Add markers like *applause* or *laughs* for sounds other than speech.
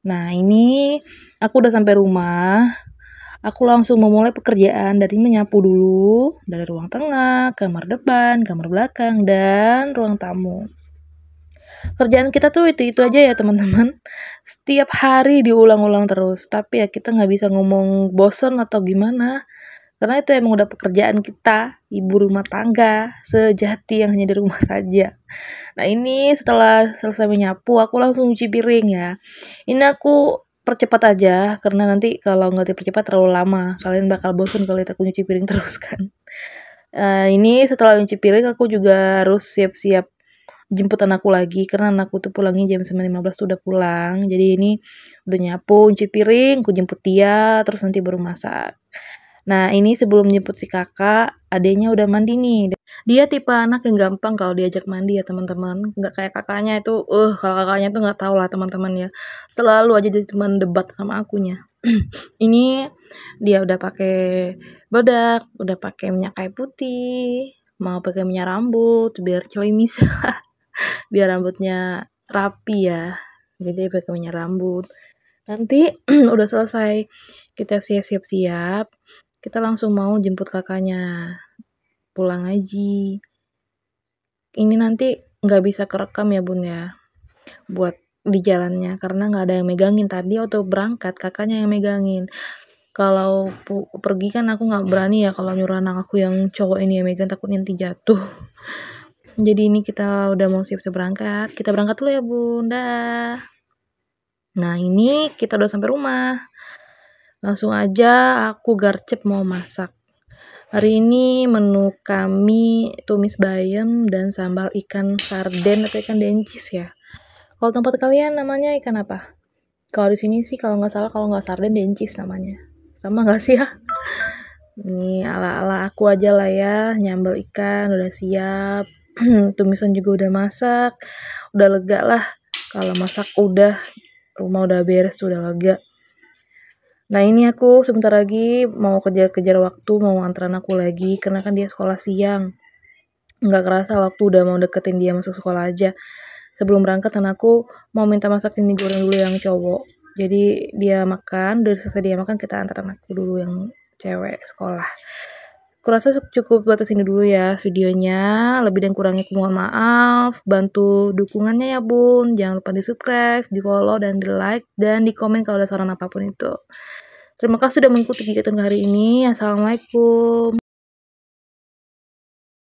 Nah, ini aku udah sampai rumah. Aku langsung memulai pekerjaan dari menyapu dulu, dari ruang tengah, kamar depan, kamar belakang, dan ruang tamu. Kerjaan kita tuh itu-itu aja ya teman-teman. Setiap hari diulang-ulang terus. Tapi ya kita nggak bisa ngomong bosen atau gimana. Karena itu emang udah pekerjaan kita, ibu rumah tangga, sejati yang hanya di rumah *laughs* saja. Nah ini setelah selesai menyapu, aku langsung cuci piring ya. Ini aku percepat aja, karena nanti kalau nggak dipercepat terlalu lama. Kalian bakal bosan kalau aku cuci piring terus kan. Uh, ini setelah cuci piring, aku juga harus siap-siap jemput anakku lagi karena anakku tuh pulangnya jam 9.15 tuh udah pulang. Jadi ini udah nyapu, cuci piring, aku jemput dia, terus nanti baru masak. Nah, ini sebelum nyebut si kakak, adeknya udah mandi nih. Dia tipe anak yang gampang kalau diajak mandi ya teman-teman. Nggak kayak kakaknya itu, uh, kalau kakaknya tuh nggak tau lah teman-teman ya. Selalu aja jadi teman debat sama akunya. *clears throat* ini dia udah pakai bedak, udah pakai minyak kayu putih, mau pakai minyak rambut biar celimis, *laughs* biar rambutnya rapi ya. Jadi pakai minyak rambut. Nanti *clears throat* udah selesai kita siap-siap kita langsung mau jemput kakaknya pulang aja. Ini nanti nggak bisa kerekam ya bun ya buat di jalannya karena nggak ada yang megangin tadi atau berangkat kakaknya yang megangin kalau pergi kan aku nggak berani ya kalau nyuruh anak aku yang cowok ini ya megang takut nanti jatuh jadi ini kita udah mau siap-siap berangkat kita berangkat dulu ya bunda nah ini kita udah sampai rumah Langsung aja aku garcep mau masak. Hari ini menu kami tumis bayam dan sambal ikan sarden atau ikan dencis ya. Kalau tempat kalian namanya ikan apa? Kalau di sini sih kalau nggak salah kalau nggak sarden dencis namanya. Sama nggak sih ya? Ini ala-ala aku aja lah ya, nyambel ikan udah siap. *clears throat* Tumisan juga udah masak, udah lega lah. Kalau masak udah, rumah udah beres tuh udah lega. Nah ini aku sebentar lagi mau kejar-kejar waktu, mau antaran aku lagi, karena kan dia sekolah siang. Nggak kerasa waktu udah mau deketin dia masuk sekolah aja. Sebelum berangkat, anakku mau minta masakin mie goreng dulu yang cowok. Jadi dia makan, dari selesai dia makan kita antar anakku dulu yang cewek sekolah. Kurasa cukup batas ini dulu ya videonya. Lebih dan kurangnya aku mohon maaf. Bantu dukungannya ya bun. Jangan lupa di subscribe, di follow, dan di like. Dan di komen kalau ada saran apapun itu. Terima kasih sudah mengikuti kegiatan hari ini. Assalamualaikum.